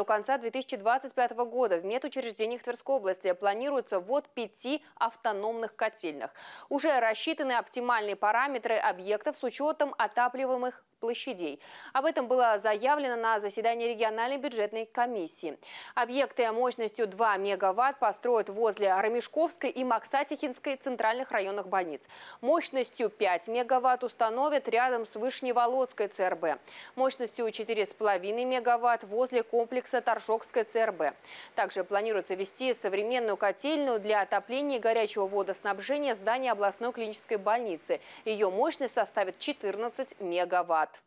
до конца 2025 года в медучреждениях Тверской области планируется ввод пяти автономных котельных. Уже рассчитаны оптимальные параметры объектов с учетом отапливаемых площадей. Об этом было заявлено на заседании региональной бюджетной комиссии. Объекты мощностью 2 мегаватт построят возле Ромешковской и Максатихинской центральных районах больниц. Мощностью 5 мегаватт установят рядом с Вышневолодской ЦРБ. Мощностью 4,5 мегаватт возле комплекса комплекса Торжокская ЦРБ. Также планируется ввести современную котельную для отопления и горячего водоснабжения здания областной клинической больницы. Ее мощность составит 14 мегаватт.